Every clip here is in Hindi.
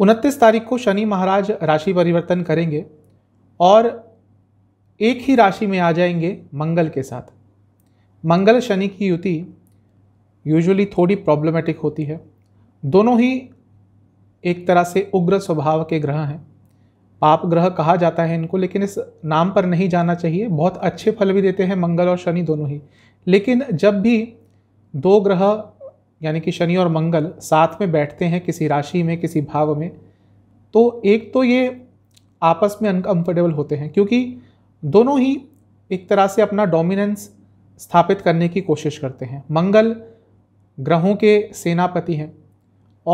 उनतीस तारीख को शनि महाराज राशि परिवर्तन करेंगे और एक ही राशि में आ जाएंगे मंगल के साथ मंगल शनि की युति यूजुअली थोड़ी प्रॉब्लमेटिक होती है दोनों ही एक तरह से उग्र स्वभाव के ग्रह हैं पाप ग्रह कहा जाता है इनको लेकिन इस नाम पर नहीं जाना चाहिए बहुत अच्छे फल भी देते हैं मंगल और शनि दोनों ही लेकिन जब भी दो ग्रह यानी कि शनि और मंगल साथ में बैठते हैं किसी राशि में किसी भाव में तो एक तो ये आपस में अनकम्फर्टेबल होते हैं क्योंकि दोनों ही एक तरह से अपना डोमिनेंस स्थापित करने की कोशिश करते हैं मंगल ग्रहों के सेनापति हैं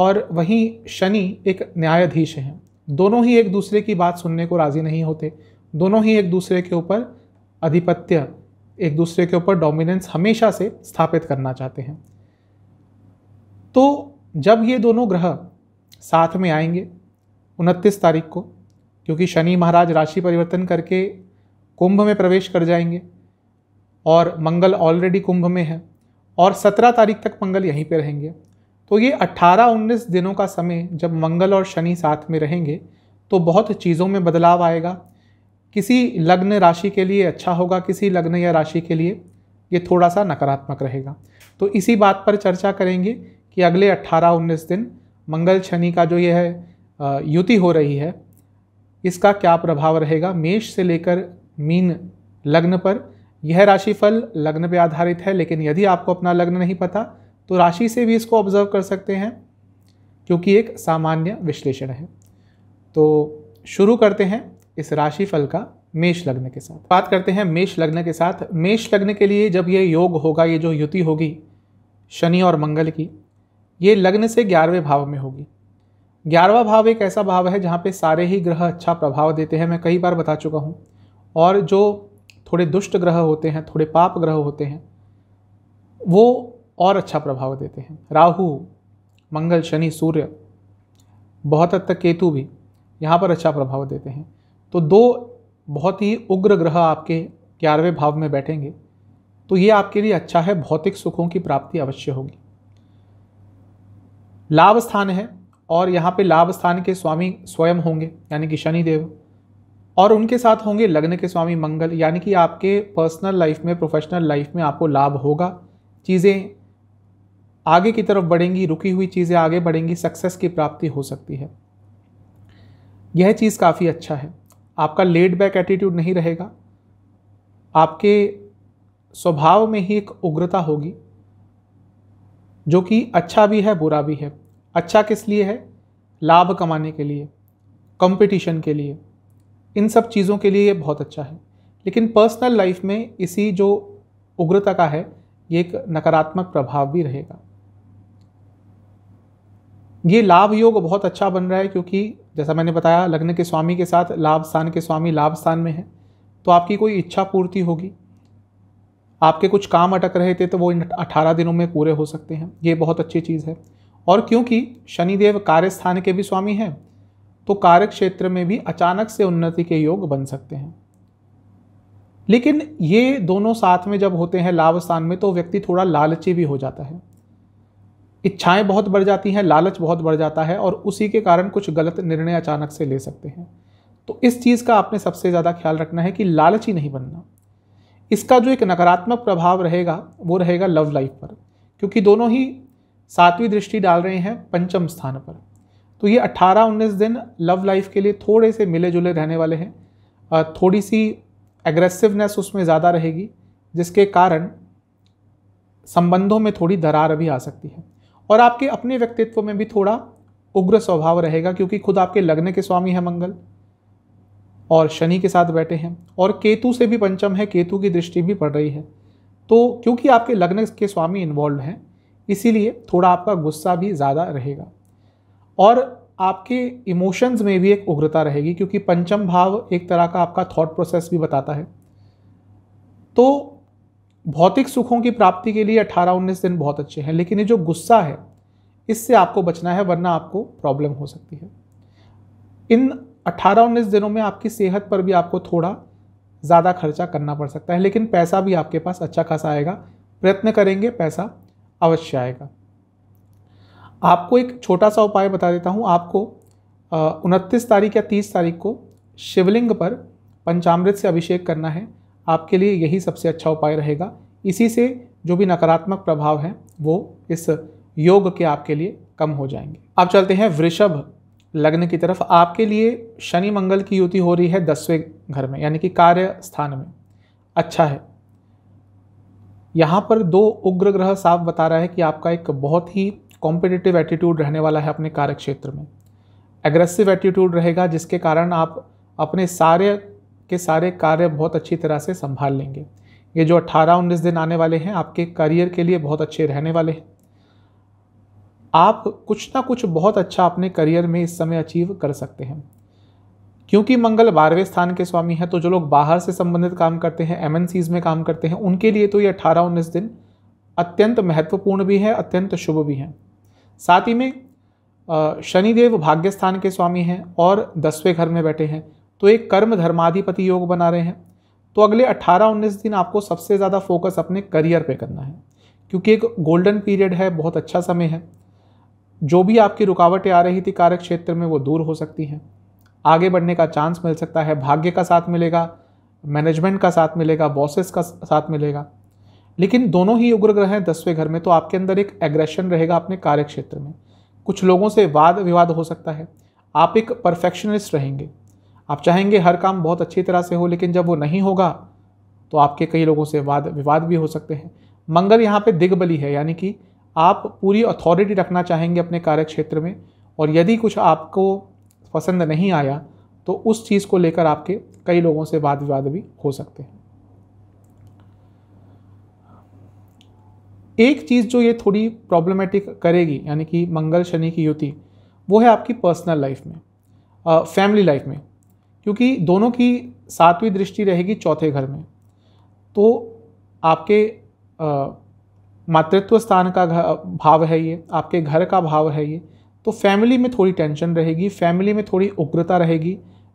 और वहीं शनि एक न्यायाधीश हैं दोनों ही एक दूसरे की बात सुनने को राज़ी नहीं होते दोनों ही एक दूसरे के ऊपर आधिपत्य एक दूसरे के ऊपर डोमिनेंस हमेशा से स्थापित करना चाहते हैं तो जब ये दोनों ग्रह साथ में आएंगे उनतीस तारीख को क्योंकि शनि महाराज राशि परिवर्तन करके कुंभ में प्रवेश कर जाएंगे और मंगल ऑलरेडी कुंभ में है और 17 तारीख तक मंगल यहीं पे रहेंगे तो ये 18-19 दिनों का समय जब मंगल और शनि साथ में रहेंगे तो बहुत चीज़ों में बदलाव आएगा किसी लग्न राशि के लिए अच्छा होगा किसी लग्न या राशि के लिए ये थोड़ा सा नकारात्मक रहेगा तो इसी बात पर चर्चा करेंगे कि अगले 18-19 दिन मंगल शनि का जो यह युति हो रही है इसका क्या प्रभाव रहेगा मेष से लेकर मीन लग्न पर यह राशिफल लग्न पर आधारित है लेकिन यदि आपको अपना लग्न नहीं पता तो राशि से भी इसको ऑब्जर्व कर सकते हैं क्योंकि एक सामान्य विश्लेषण है तो शुरू करते हैं इस राशिफल का मेष लग्न के साथ बात करते हैं मेष लग्न के साथ मेष लग्न के लिए जब ये योग होगा ये जो युति होगी शनि और मंगल की ये लग्न से ग्यारहवें भाव में होगी ग्यारहवा भाव एक ऐसा भाव है जहाँ पे सारे ही ग्रह अच्छा प्रभाव देते हैं मैं कई बार बता चुका हूँ और जो थोड़े दुष्ट ग्रह होते हैं थोड़े पाप ग्रह होते हैं वो और अच्छा प्रभाव देते हैं राहु मंगल शनि सूर्य बहुत हद तक केतु भी यहाँ पर अच्छा प्रभाव देते हैं तो दो बहुत ही उग्र ग्रह आपके ग्यारहवें भाव में बैठेंगे तो ये आपके लिए अच्छा है भौतिक सुखों की प्राप्ति अवश्य होगी लाभ स्थान है और यहाँ पे लाभ स्थान के स्वामी स्वयं होंगे यानी कि शनिदेव और उनके साथ होंगे लग्न के स्वामी मंगल यानी कि आपके पर्सनल लाइफ में प्रोफेशनल लाइफ में आपको लाभ होगा चीज़ें आगे की तरफ बढ़ेंगी रुकी हुई चीज़ें आगे बढ़ेंगी सक्सेस की प्राप्ति हो सकती है यह चीज़ काफ़ी अच्छा है आपका लेड बैक एटीट्यूड नहीं रहेगा आपके स्वभाव में ही एक उग्रता होगी जो कि अच्छा भी है बुरा भी है अच्छा किस लिए है लाभ कमाने के लिए कंपटीशन के लिए इन सब चीज़ों के लिए ये बहुत अच्छा है लेकिन पर्सनल लाइफ में इसी जो उग्रता का है ये एक नकारात्मक प्रभाव भी रहेगा ये लाभ योग बहुत अच्छा बन रहा है क्योंकि जैसा मैंने बताया लग्न के स्वामी के साथ लाभ स्थान के स्वामी लाभ स्थान में है तो आपकी कोई इच्छा पूर्ति होगी आपके कुछ काम अटक रहे थे तो वो इन अठारह दिनों में पूरे हो सकते हैं ये बहुत अच्छी चीज़ है और क्योंकि शनिदेव कार्यस्थान के भी स्वामी हैं तो कार्य क्षेत्र में भी अचानक से उन्नति के योग बन सकते हैं लेकिन ये दोनों साथ में जब होते हैं लाभ स्थान में तो व्यक्ति थोड़ा लालची भी हो जाता है इच्छाएं बहुत बढ़ जाती हैं लालच बहुत बढ़ जाता है और उसी के कारण कुछ गलत निर्णय अचानक से ले सकते हैं तो इस चीज़ का आपने सबसे ज़्यादा ख्याल रखना है कि लालची नहीं बनना इसका जो एक नकारात्मक प्रभाव रहेगा वो रहेगा लव लाइफ पर क्योंकि दोनों ही सातवीं दृष्टि डाल रहे हैं पंचम स्थान पर तो ये 18-19 दिन लव लाइफ के लिए थोड़े से मिले जुले रहने वाले हैं थोड़ी सी एग्रेसिवनेस उसमें ज़्यादा रहेगी जिसके कारण संबंधों में थोड़ी दरार भी आ सकती है और आपके अपने व्यक्तित्व में भी थोड़ा उग्र स्वभाव रहेगा क्योंकि खुद आपके लगने के स्वामी है मंगल और शनि के साथ बैठे हैं और केतु से भी पंचम है केतु की दृष्टि भी पड़ रही है तो क्योंकि आपके लग्न के स्वामी इन्वॉल्व हैं इसीलिए थोड़ा आपका गुस्सा भी ज़्यादा रहेगा और आपके इमोशंस में भी एक उग्रता रहेगी क्योंकि पंचम भाव एक तरह का आपका थॉट प्रोसेस भी बताता है तो भौतिक सुखों की प्राप्ति के लिए अट्ठारह उन्नीस दिन बहुत अच्छे हैं लेकिन ये जो गुस्सा है इससे आपको बचना है वरना आपको प्रॉब्लम हो सकती है इन अट्ठारह उन्नीस दिनों में आपकी सेहत पर भी आपको थोड़ा ज़्यादा खर्चा करना पड़ सकता है लेकिन पैसा भी आपके पास अच्छा खासा आएगा प्रयत्न करेंगे पैसा अवश्य आएगा आपको एक छोटा सा उपाय बता देता हूँ आपको उनतीस तारीख या तीस तारीख को शिवलिंग पर पंचामृत से अभिषेक करना है आपके लिए यही सबसे अच्छा उपाय रहेगा इसी से जो भी नकारात्मक प्रभाव हैं वो इस योग के आपके लिए कम हो जाएंगे अब चलते हैं वृषभ लग्न की तरफ आपके लिए शनि मंगल की युति हो रही है दसवें घर में यानी कि कार्य स्थान में अच्छा है यहाँ पर दो उग्र ग्रह साफ बता रहा है कि आपका एक बहुत ही कॉम्पिटिटिव एटीट्यूड रहने वाला है अपने कार्य क्षेत्र में एग्रेसिव एटीट्यूड रहेगा जिसके कारण आप अपने सारे के सारे कार्य बहुत अच्छी तरह से संभाल लेंगे ये जो 18 उन्नीस दिन आने वाले हैं आपके करियर के लिए बहुत अच्छे रहने वाले हैं आप कुछ ना कुछ बहुत अच्छा अपने करियर में इस समय अचीव कर सकते हैं क्योंकि मंगल बारहवें स्थान के स्वामी हैं तो जो लोग बाहर से संबंधित काम करते हैं एम में काम करते हैं उनके लिए तो ये अठारह उन्नीस दिन अत्यंत महत्वपूर्ण भी है अत्यंत शुभ भी हैं साथ ही में शनिदेव भाग्य स्थान के स्वामी हैं और दसवें घर में बैठे हैं तो एक कर्म धर्माधिपति योग बना रहे हैं तो अगले 18-19 दिन आपको सबसे ज़्यादा फोकस अपने करियर पे करना है क्योंकि एक गोल्डन पीरियड है बहुत अच्छा समय है जो भी आपकी रुकावटें आ रही थी कार्य क्षेत्र में वो दूर हो सकती हैं आगे बढ़ने का चांस मिल सकता है भाग्य का साथ मिलेगा मैनेजमेंट का साथ मिलेगा बॉसेस का साथ मिलेगा लेकिन दोनों ही उग्र ग्रह हैं दसवें घर में तो आपके अंदर एक एग्रेशन रहेगा अपने कार्य क्षेत्र में कुछ लोगों से वाद विवाद हो सकता है आप एक परफेक्शनिस्ट रहेंगे आप चाहेंगे हर काम बहुत अच्छी तरह से हो लेकिन जब वो नहीं होगा तो आपके कई लोगों से वाद विवाद भी हो सकते हैं मंगल यहाँ पे दिग्बली है यानी कि आप पूरी अथॉरिटी रखना चाहेंगे अपने कार्य क्षेत्र में और यदि कुछ आपको पसंद नहीं आया तो उस चीज़ को लेकर आपके कई लोगों से वाद विवाद भी हो सकते हैं एक चीज़ जो ये थोड़ी प्रॉब्लमेटिक करेगी यानी कि मंगल शनि की युति वो है आपकी पर्सनल लाइफ में फैमिली लाइफ में क्योंकि दोनों की सातवीं दृष्टि रहेगी चौथे घर में तो आपके आ, मातृत्व स्थान का भाव है ये आपके घर का भाव है ये तो फैमिली में थोड़ी टेंशन रहेगी फैमिली में थोड़ी उग्रता रहेगी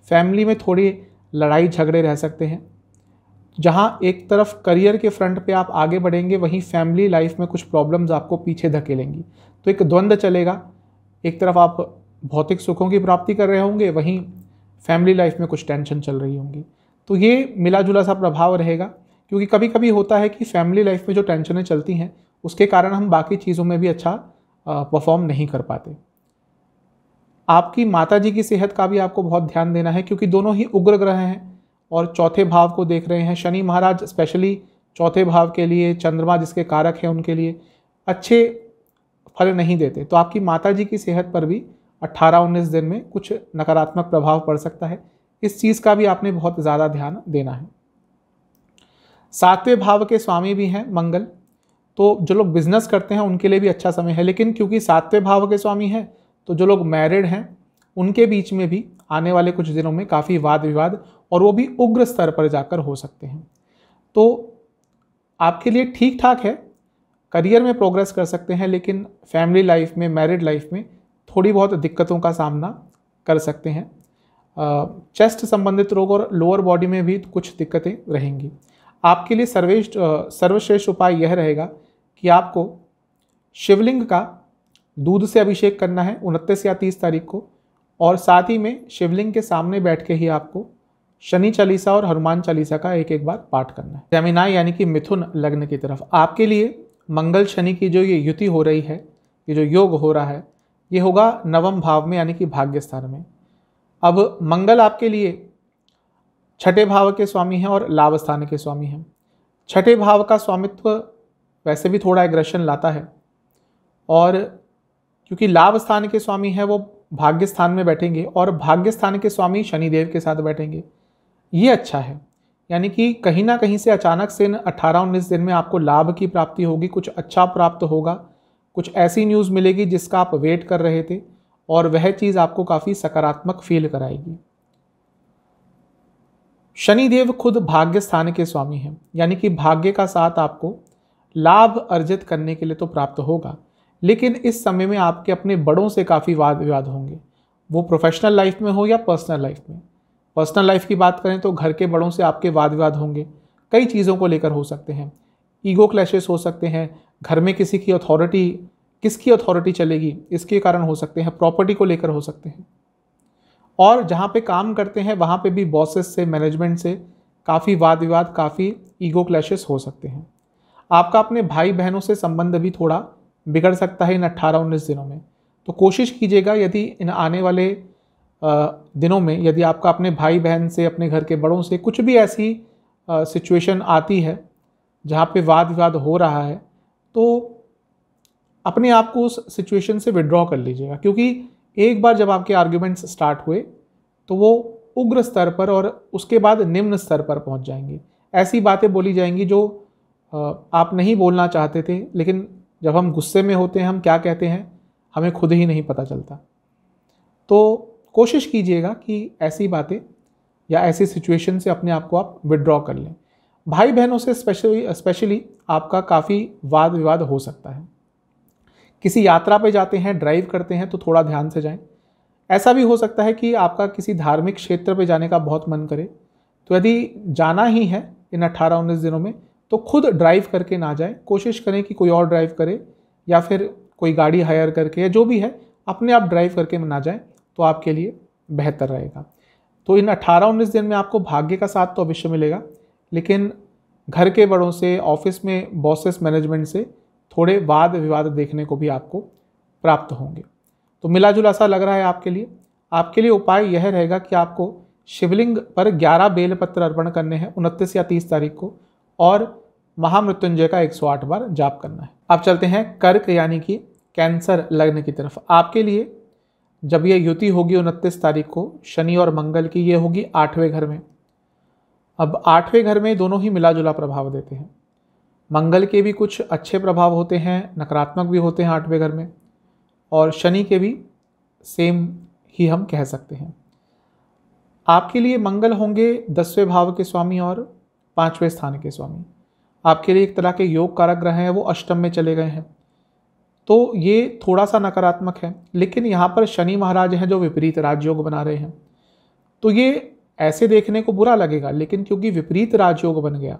फैमिली में थोड़ी लड़ाई झगड़े रह सकते हैं जहाँ एक तरफ करियर के फ्रंट पे आप आगे बढ़ेंगे वहीं फैमिली लाइफ में कुछ प्रॉब्लम्स आपको पीछे धकेलेंगी तो एक द्वंद्व चलेगा एक तरफ आप भौतिक सुखों की प्राप्ति कर रहे होंगे वहीं फैमिली लाइफ में कुछ टेंशन चल रही होंगी तो ये मिला जुला सा प्रभाव रहेगा क्योंकि कभी कभी होता है कि फैमिली लाइफ में जो टेंशनें चलती हैं उसके कारण हम बाकी चीज़ों में भी अच्छा परफॉर्म नहीं कर पाते आपकी माता जी की सेहत का भी आपको बहुत ध्यान देना है क्योंकि दोनों ही उग्र ग्रह हैं और चौथे भाव को देख रहे हैं शनि महाराज स्पेशली चौथे भाव के लिए चंद्रमा जिसके कारक हैं उनके लिए अच्छे फल नहीं देते तो आपकी माता जी की सेहत पर भी 18-19 दिन में कुछ नकारात्मक प्रभाव पड़ सकता है इस चीज़ का भी आपने बहुत ज़्यादा ध्यान देना है सातवें भाव के स्वामी भी हैं मंगल तो जो लोग बिजनेस करते हैं उनके लिए भी अच्छा समय है लेकिन क्योंकि सातवें भाव के स्वामी हैं तो जो लोग मैरिड हैं उनके बीच में भी आने वाले कुछ दिनों में काफ़ी वाद विवाद और वो भी उग्र स्तर पर जाकर हो सकते हैं तो आपके लिए ठीक ठाक है करियर में प्रोग्रेस कर सकते हैं लेकिन फैमिली लाइफ में मैरिड लाइफ में थोड़ी बहुत दिक्कतों का सामना कर सकते हैं चेस्ट संबंधित रोग और लोअर बॉडी में भी कुछ दिक्कतें रहेंगी आपके लिए सर्वेश सर्वश्रेष्ठ उपाय यह रहेगा कि आपको शिवलिंग का दूध से अभिषेक करना है उनतीस या तीस तारीख को और साथ ही में शिवलिंग के सामने बैठ के ही आपको शनि चालीसा और हनुमान चालीसा का एक एक बार पाठ करना है जमीनाई यानी कि मिथुन लग्न की तरफ आपके लिए मंगल शनि की जो ये युति हो रही है ये जो योग हो रहा है ये होगा नवम भाव में यानी कि भाग्य स्थान में अब मंगल आपके लिए छठे भाव के स्वामी हैं और लाभ स्थान के स्वामी हैं छठे भाव का स्वामित्व वैसे भी थोड़ा एग्रेशन लाता है और क्योंकि लाभ स्थान के स्वामी हैं वो भाग्य स्थान में बैठेंगे और भाग्य स्थान के स्वामी शनिदेव के साथ बैठेंगे ये अच्छा है यानी कि कहीं ना कहीं से अचानक से इन अट्ठारह उन्नीस दिन में आपको लाभ की प्राप्ति होगी कुछ अच्छा प्राप्त होगा कुछ ऐसी न्यूज़ मिलेगी जिसका आप वेट कर रहे थे और वह चीज़ आपको काफ़ी सकारात्मक फील कराएगी शनिदेव खुद भाग्य स्थान के स्वामी हैं यानी कि भाग्य का साथ आपको लाभ अर्जित करने के लिए तो प्राप्त होगा लेकिन इस समय में आपके अपने बड़ों से काफ़ी वाद विवाद होंगे वो प्रोफेशनल लाइफ में हो या पर्सनल लाइफ में पर्सनल लाइफ की बात करें तो घर के बड़ों से आपके वाद विवाद होंगे कई चीज़ों को लेकर हो सकते हैं ईगो क्लैशेस हो सकते हैं घर में किसी की अथॉरिटी किसकी अथॉरिटी चलेगी इसके कारण हो सकते हैं प्रॉपर्टी को लेकर हो सकते हैं और जहाँ पे काम करते हैं वहाँ पे भी बॉसेस से मैनेजमेंट से काफ़ी वाद विवाद काफ़ी ईगो क्लैशेस हो सकते हैं आपका अपने भाई बहनों से संबंध भी थोड़ा बिगड़ सकता है इन अट्ठारह उन्नीस दिनों में तो कोशिश कीजिएगा यदि इन आने वाले दिनों में यदि आपका अपने भाई बहन से अपने घर के बड़ों से कुछ भी ऐसी सिचुएशन आती है जहाँ पे वाद विवाद हो रहा है तो अपने आप को उस सिचुएशन से विड्रॉ कर लीजिएगा क्योंकि एक बार जब आपके आर्ग्यूमेंट्स स्टार्ट हुए तो वो उग्र स्तर पर और उसके बाद निम्न स्तर पर पहुंच जाएंगे ऐसी बातें बोली जाएंगी जो आप नहीं बोलना चाहते थे लेकिन जब हम गुस्से में होते हैं हम क्या कहते हैं हमें खुद ही नहीं पता चलता तो कोशिश कीजिएगा कि ऐसी बातें या ऐसी सिचुएशन से अपने आप को आप विड्रॉ कर लें भाई बहनों से स्पेशली स्पेशली आपका काफ़ी वाद विवाद हो सकता है किसी यात्रा पे जाते हैं ड्राइव करते हैं तो थोड़ा ध्यान से जाएं ऐसा भी हो सकता है कि आपका किसी धार्मिक क्षेत्र पे जाने का बहुत मन करे तो यदि जाना ही है इन अट्ठारह उन्नीस दिनों में तो खुद ड्राइव करके ना जाए कोशिश करें कि कोई और ड्राइव करे या फिर कोई गाड़ी हायर करके या जो भी है अपने आप ड्राइव करके ना जाए तो आपके लिए बेहतर रहेगा तो इन 18-19 दिन में आपको भाग्य का साथ तो अवश्य मिलेगा लेकिन घर के बड़ों से ऑफिस में बॉसेस मैनेजमेंट से थोड़े वाद विवाद देखने को भी आपको प्राप्त होंगे तो मिला जुला सा लग रहा है आपके लिए आपके लिए उपाय यह रहेगा कि आपको शिवलिंग पर 11 बेलपत्र अर्पण करने हैं उनतीस या 30 तारीख को और महामृत्युंजय का एक आठ बार जाप करना है अब चलते हैं कर्क यानी कि कैंसर लग्न की तरफ आपके लिए जब ये युति होगी उनतीस तारीख को शनि और मंगल की ये होगी आठवें घर में अब आठवें घर में दोनों ही मिला जुला प्रभाव देते हैं मंगल के भी कुछ अच्छे प्रभाव होते हैं नकारात्मक भी होते हैं आठवें घर में और शनि के भी सेम ही हम कह सकते हैं आपके लिए मंगल होंगे दसवें भाव के स्वामी और पाँचवें स्थान के स्वामी आपके लिए एक तरह के योग कारक ग्रह हैं वो अष्टम में चले गए हैं तो ये थोड़ा सा नकारात्मक है लेकिन यहाँ पर शनि महाराज हैं जो विपरीत राजयोग बना रहे हैं तो ये ऐसे देखने को बुरा लगेगा लेकिन क्योंकि विपरीत राजयोग बन गया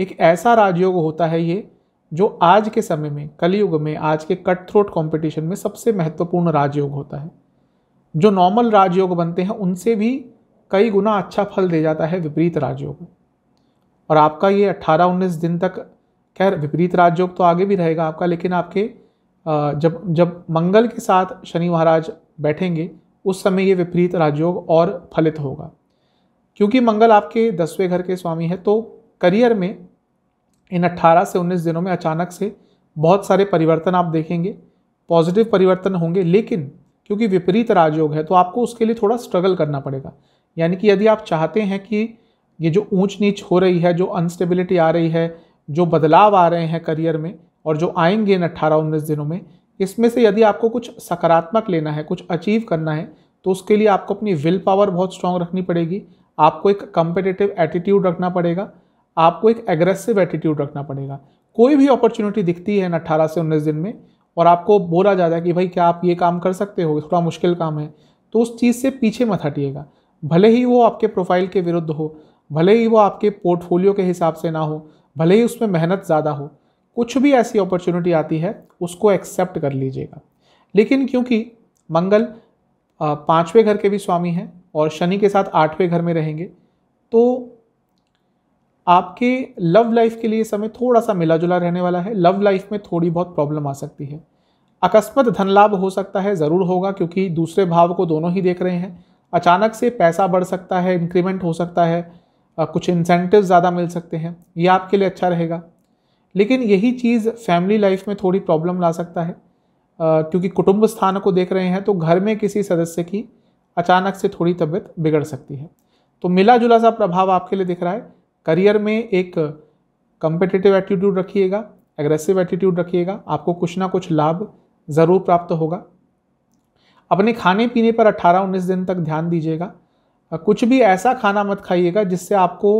एक ऐसा राजयोग होता है ये जो आज के समय में कलयुग में आज के कट थ्रोट कॉम्पिटिशन में सबसे महत्वपूर्ण राजयोग होता है जो नॉर्मल राजयोग बनते हैं उनसे भी कई गुना अच्छा फल दे जाता है विपरीत राजयोग और आपका ये अट्ठारह उन्नीस दिन तक खैर विपरीत राजयोग तो आगे भी रहेगा आपका लेकिन आपके जब जब मंगल के साथ शनि महाराज बैठेंगे उस समय ये विपरीत राजयोग और फलित होगा क्योंकि मंगल आपके दसवें घर के स्वामी है तो करियर में इन 18 से 19 दिनों में अचानक से बहुत सारे परिवर्तन आप देखेंगे पॉजिटिव परिवर्तन होंगे लेकिन क्योंकि विपरीत राजयोग है तो आपको उसके लिए थोड़ा स्ट्रगल करना पड़ेगा यानी कि यदि आप चाहते हैं कि ये जो ऊंच नीच हो रही है जो अनस्टेबिलिटी आ रही है जो बदलाव आ रहे हैं करियर में और जो आएंगे इन अट्ठारह उन्नीस दिनों में इसमें से यदि आपको कुछ सकारात्मक लेना है कुछ अचीव करना है तो उसके लिए आपको अपनी विल पावर बहुत स्ट्रांग रखनी पड़ेगी आपको एक कम्पिटिटिव एटीट्यूड रखना पड़ेगा आपको एक एग्रेसिव एटीट्यूड रखना पड़ेगा कोई भी अपॉर्चुनिटी दिखती है इन अट्ठारह से उन्नीस दिन में और आपको बोला जाता है कि भाई क्या आप ये काम कर सकते हो थोड़ा मुश्किल काम है तो उस चीज़ से पीछे मत हटिएगा भले ही वो आपके प्रोफाइल के विरुद्ध हो भले ही वो आपके पोर्टफोलियो के हिसाब से ना हो भले ही उसमें मेहनत ज़्यादा हो कुछ भी ऐसी अपॉर्चुनिटी आती है उसको एक्सेप्ट कर लीजिएगा लेकिन क्योंकि मंगल पाँचवें घर के भी स्वामी हैं और शनि के साथ आठवें घर में रहेंगे तो आपके लव लाइफ के लिए समय थोड़ा सा मिला जुला रहने वाला है लव लाइफ में थोड़ी बहुत प्रॉब्लम आ सकती है अकस्मत धन लाभ हो सकता है ज़रूर होगा क्योंकि दूसरे भाव को दोनों ही देख रहे हैं अचानक से पैसा बढ़ सकता है इंक्रीमेंट हो सकता है कुछ इंसेंटिव ज़्यादा मिल सकते हैं ये आपके लिए अच्छा रहेगा लेकिन यही चीज़ फैमिली लाइफ में थोड़ी प्रॉब्लम ला सकता है क्योंकि कुटुंब स्थान को देख रहे हैं तो घर में किसी सदस्य की अचानक से थोड़ी तबीयत बिगड़ सकती है तो मिला जुला सा प्रभाव आपके लिए दिख रहा है करियर में एक कंपिटेटिव एटीट्यूड रखिएगा एग्रेसिव एटीट्यूड रखिएगा आपको कुछ ना कुछ लाभ ज़रूर प्राप्त होगा अपने खाने पीने पर 18-19 दिन तक ध्यान दीजिएगा कुछ भी ऐसा खाना मत खाइएगा जिससे आपको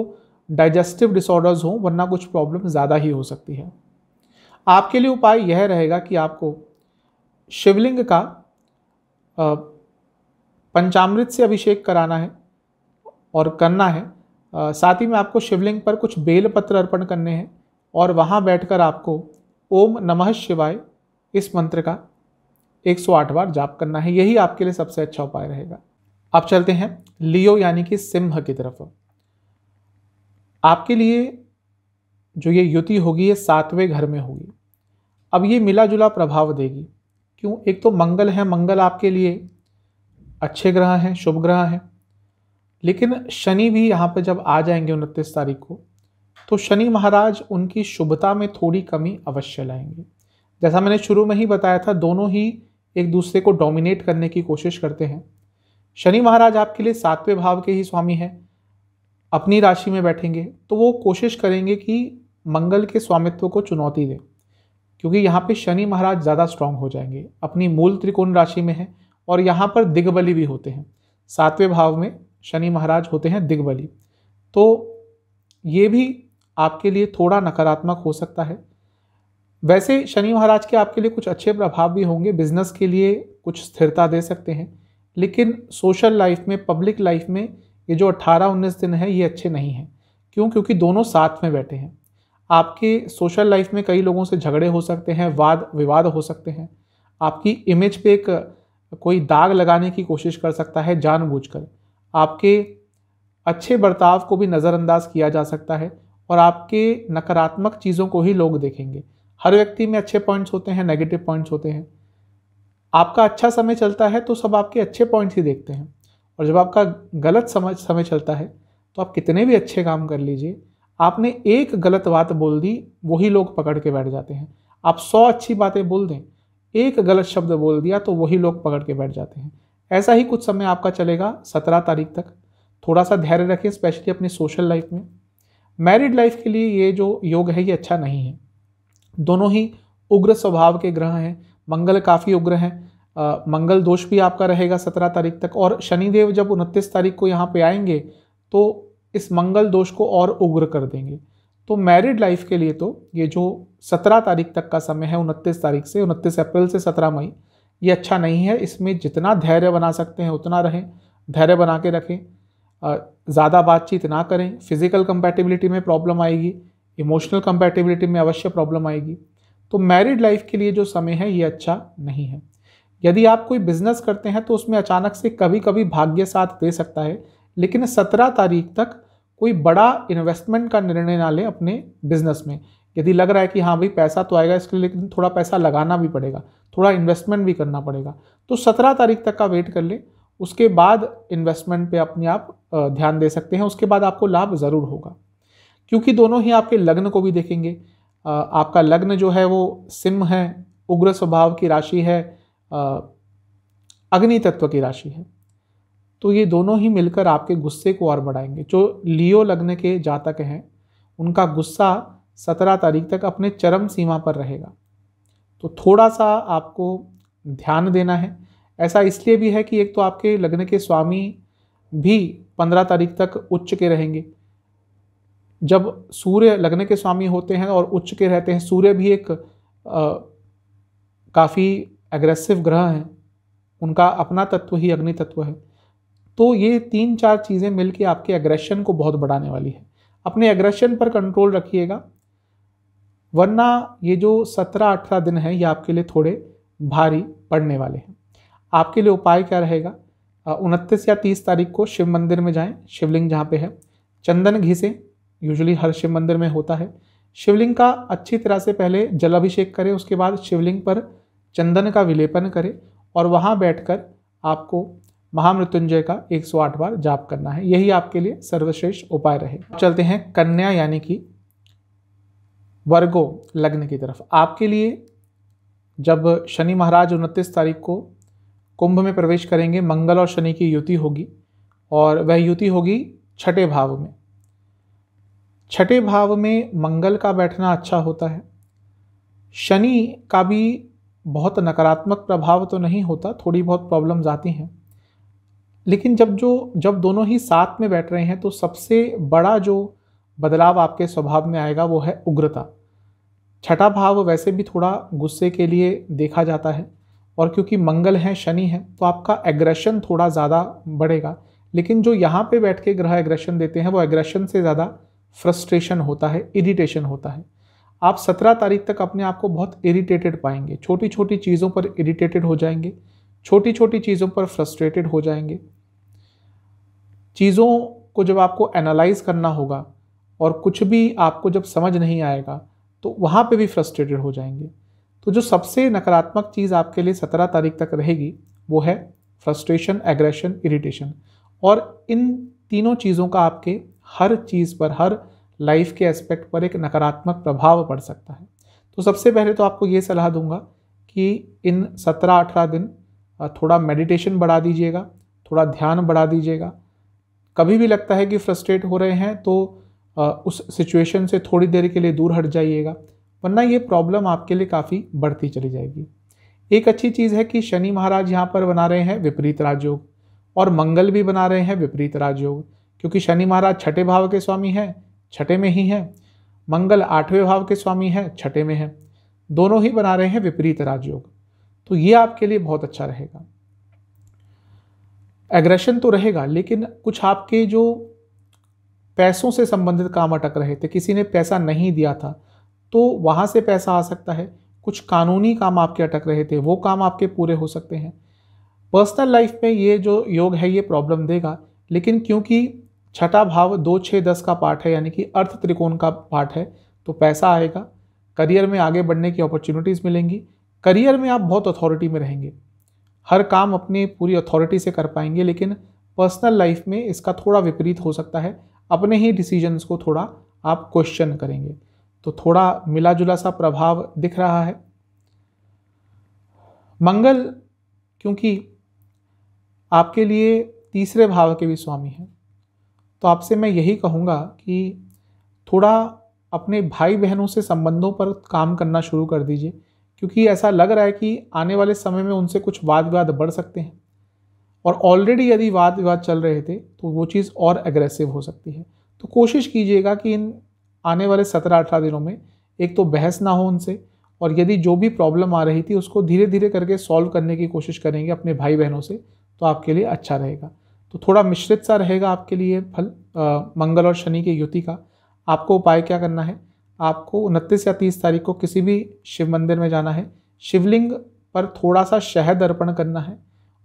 डाइजेस्टिव डिसऑर्डर्स हों वरना कुछ प्रॉब्लम ज़्यादा ही हो सकती है आपके लिए उपाय यह रहेगा कि आपको शिवलिंग का पंचामृत से अभिषेक कराना है और करना है साथ ही में आपको शिवलिंग पर कुछ बेलपत्र अर्पण करने हैं और वहाँ बैठकर आपको ओम नमः शिवाय इस मंत्र का 108 बार जाप करना है यही आपके लिए सबसे अच्छा उपाय रहेगा अब चलते हैं लियो यानी कि सिंह की तरफ आपके लिए जो ये युति होगी ये सातवें घर में होगी अब ये मिला जुला प्रभाव देगी क्यों एक तो मंगल है मंगल आपके लिए अच्छे ग्रह हैं शुभ ग्रह हैं लेकिन शनि भी यहाँ पर जब आ जाएंगे उनतीस तारीख को तो शनि महाराज उनकी शुभता में थोड़ी कमी अवश्य लाएंगे जैसा मैंने शुरू में ही बताया था दोनों ही एक दूसरे को डोमिनेट करने की कोशिश करते हैं शनि महाराज आपके लिए सातवें भाव के ही स्वामी हैं अपनी राशि में बैठेंगे तो वो कोशिश करेंगे कि मंगल के स्वामित्व को चुनौती दें क्योंकि यहाँ पे शनि महाराज ज़्यादा स्ट्रांग हो जाएंगे अपनी मूल त्रिकोण राशि में हैं और यहाँ पर दिग्बली भी होते हैं सातवें भाव में शनि महाराज होते हैं दिग्बली तो ये भी आपके लिए थोड़ा नकारात्मक हो सकता है वैसे शनि महाराज के आपके लिए कुछ अच्छे प्रभाव भी होंगे बिजनेस के लिए कुछ स्थिरता दे सकते हैं लेकिन सोशल लाइफ में पब्लिक लाइफ में ये जो 18-19 दिन है ये अच्छे नहीं हैं क्यों क्योंकि दोनों साथ में बैठे हैं आपके सोशल लाइफ में कई लोगों से झगड़े हो सकते हैं वाद विवाद हो सकते हैं आपकी इमेज पे एक कोई दाग लगाने की कोशिश कर सकता है जानबूझकर आपके अच्छे बर्ताव को भी नज़रअंदाज किया जा सकता है और आपके नकारात्मक चीज़ों को ही लोग देखेंगे हर व्यक्ति में अच्छे पॉइंट्स होते हैं नेगेटिव पॉइंट्स होते हैं आपका अच्छा समय चलता है तो सब आपके अच्छे पॉइंट्स ही देखते हैं और जब आपका गलत समय समय चलता है तो आप कितने भी अच्छे काम कर लीजिए आपने एक गलत बात बोल दी वही लोग पकड़ के बैठ जाते हैं आप सौ अच्छी बातें बोल दें एक गलत शब्द बोल दिया तो वही लोग पकड़ के बैठ जाते हैं ऐसा ही कुछ समय आपका चलेगा सत्रह तारीख तक थोड़ा सा धैर्य रखें स्पेशली अपनी सोशल लाइफ में मैरिड लाइफ के लिए ये जो योग है ये अच्छा नहीं है दोनों ही उग्र स्वभाव के ग्रह हैं मंगल काफ़ी उग्र हैं मंगल दोष भी आपका रहेगा सत्रह तारीख तक और शनिदेव जब उनतीस तारीख को यहाँ पे आएंगे तो इस मंगल दोष को और उग्र कर देंगे तो मैरिड लाइफ के लिए तो ये जो सत्रह तारीख तक का समय है उनतीस तारीख से उनतीस अप्रैल से सत्रह मई ये अच्छा नहीं है इसमें जितना धैर्य बना सकते हैं उतना रहें धैर्य बना के रखें ज़्यादा बातचीत ना करें फिजिकल कंपैटिबिलिटी में प्रॉब्लम आएगी इमोशनल कंपैटिबिलिटी में अवश्य प्रॉब्लम आएगी तो मैरिड लाइफ के लिए जो समय है ये अच्छा नहीं है यदि आप कोई बिजनेस करते हैं तो उसमें अचानक से कभी कभी भाग्य साथ दे सकता है लेकिन सत्रह तारीख तक कोई बड़ा इन्वेस्टमेंट का निर्णय ना लें अपने बिजनेस में यदि लग रहा है कि हाँ भाई पैसा तो आएगा इसके लिए लेकिन थोड़ा पैसा लगाना भी पड़ेगा थोड़ा इन्वेस्टमेंट भी करना पड़ेगा तो सत्रह तारीख तक का वेट कर लें उसके बाद इन्वेस्टमेंट पे अपने आप ध्यान दे सकते हैं उसके बाद आपको लाभ ज़रूर होगा क्योंकि दोनों ही आपके लग्न को भी देखेंगे आपका लग्न जो है वो सिंह है उग्र स्वभाव की राशि है अग्नि तत्व की राशि है तो ये दोनों ही मिलकर आपके गुस्से को और बढ़ाएंगे जो लियो लग्न के जातक हैं उनका गुस्सा सत्रह तारीख तक अपने चरम सीमा पर रहेगा तो थोड़ा सा आपको ध्यान देना है ऐसा इसलिए भी है कि एक तो आपके लग्न के स्वामी भी पंद्रह तारीख तक उच्च के रहेंगे जब सूर्य लगने के स्वामी होते हैं और उच्च के रहते हैं सूर्य भी एक काफ़ी एग्रेसिव ग्रह हैं उनका अपना तत्व ही अग्नि तत्व है तो ये तीन चार चीज़ें मिलके आपके एग्रेशन को बहुत बढ़ाने वाली है अपने एग्रेशन पर कंट्रोल रखिएगा वरना ये जो सत्रह अठारह दिन है ये आपके लिए थोड़े भारी पड़ने वाले हैं आपके लिए उपाय क्या रहेगा उनतीस या तीस तारीख को शिव मंदिर में जाएं शिवलिंग जहाँ पे है चंदन घिसें यूजुअली हर शिव मंदिर में होता है शिवलिंग का अच्छी तरह से पहले जलाभिषेक करें उसके बाद शिवलिंग पर चंदन का विलेपन करें और वहाँ बैठकर आपको महामृत्युंजय का 108 बार जाप करना है यही आपके लिए सर्वश्रेष्ठ उपाय रहे चलते हैं कन्या यानी कि वर्गो लग्न की तरफ आपके लिए जब शनि महाराज उनतीस तारीख को कुंभ में प्रवेश करेंगे मंगल और शनि की युति होगी और वह युति होगी छठे भाव में छठे भाव में मंगल का बैठना अच्छा होता है शनि का भी बहुत नकारात्मक प्रभाव तो नहीं होता थोड़ी बहुत प्रॉब्लम्स आती हैं लेकिन जब जो जब दोनों ही साथ में बैठ रहे हैं तो सबसे बड़ा जो बदलाव आपके स्वभाव में आएगा वो है उग्रता छठा भाव वैसे भी थोड़ा गुस्से के लिए देखा जाता है और क्योंकि मंगल है शनि है तो आपका एग्रेशन थोड़ा ज़्यादा बढ़ेगा लेकिन जो यहाँ पे बैठ के ग्रह एग्रेशन देते हैं वो एग्रेशन से ज़्यादा फ्रस्ट्रेशन होता है इरिटेशन होता है आप सत्रह तारीख तक अपने आप को बहुत इरिटेटेड पाएंगे छोटी छोटी चीज़ों पर इरिटेटेड हो जाएंगे छोटी छोटी चीज़ों पर फ्रस्ट्रेटेड हो जाएंगे चीज़ों को जब आपको एनालाइज करना होगा और कुछ भी आपको जब समझ नहीं आएगा तो वहाँ पे भी फ्रस्ट्रेटेड हो जाएंगे तो जो सबसे नकारात्मक चीज़ आपके लिए सत्रह तारीख तक रहेगी वो है फ्रस्ट्रेशन एग्रेशन इरिटेशन और इन तीनों चीज़ों का आपके हर चीज़ पर हर लाइफ के एस्पेक्ट पर एक नकारात्मक प्रभाव पड़ सकता है तो सबसे पहले तो आपको ये सलाह दूंगा कि इन सत्रह अठारह दिन थोड़ा मेडिटेशन बढ़ा दीजिएगा थोड़ा ध्यान बढ़ा दीजिएगा कभी भी लगता है कि फ्रस्ट्रेट हो रहे हैं तो उस सिचुएशन से थोड़ी देर के लिए दूर हट जाइएगा वरना ये प्रॉब्लम आपके लिए काफ़ी बढ़ती चली जाएगी एक अच्छी चीज़ है कि शनि महाराज यहाँ पर बना रहे हैं विपरीत राजयोग और मंगल भी बना रहे हैं विपरीत राजयोग क्योंकि शनि महाराज छठे भाव के स्वामी हैं छठे में ही हैं मंगल आठवें भाव के स्वामी हैं छठे में हैं दोनों ही बना रहे हैं विपरीत राजयोग तो ये आपके लिए बहुत अच्छा रहेगा एग्रेशन तो रहेगा लेकिन कुछ आपके जो पैसों से संबंधित काम अटक रहे थे किसी ने पैसा नहीं दिया था तो वहाँ से पैसा आ सकता है कुछ कानूनी काम आपके अटक रहे थे वो काम आपके पूरे हो सकते हैं पर्सनल लाइफ में ये जो योग है ये प्रॉब्लम देगा लेकिन क्योंकि छठा भाव दो छः दस का पाठ है यानी कि अर्थ त्रिकोण का पाठ है तो पैसा आएगा करियर में आगे बढ़ने की अपॉर्चुनिटीज़ मिलेंगी करियर में आप बहुत अथॉरिटी में रहेंगे हर काम अपने पूरी अथॉरिटी से कर पाएंगे लेकिन पर्सनल लाइफ में इसका थोड़ा विपरीत हो सकता है अपने ही डिसीजंस को थोड़ा आप क्वेश्चन करेंगे तो थोड़ा मिला जुला सा प्रभाव दिख रहा है मंगल क्योंकि आपके लिए तीसरे भाव के भी स्वामी हैं तो आपसे मैं यही कहूँगा कि थोड़ा अपने भाई बहनों से संबंधों पर काम करना शुरू कर दीजिए क्योंकि ऐसा लग रहा है कि आने वाले समय में उनसे कुछ वाद विवाद बढ़ सकते हैं और ऑलरेडी यदि वाद विवाद चल रहे थे तो वो चीज़ और एग्रेसिव हो सकती है तो कोशिश कीजिएगा कि इन आने वाले सत्रह अठारह दिनों में एक तो बहस ना हो उनसे और यदि जो भी प्रॉब्लम आ रही थी उसको धीरे धीरे करके सॉल्व करने की कोशिश करेंगे अपने भाई बहनों से तो आपके लिए अच्छा रहेगा तो थोड़ा मिश्रित सा रहेगा आपके लिए फल आ, मंगल और शनि की युति का आपको उपाय क्या करना है आपको उनतीस या तीस तारीख को किसी भी शिव मंदिर में जाना है शिवलिंग पर थोड़ा सा शहद अर्पण करना है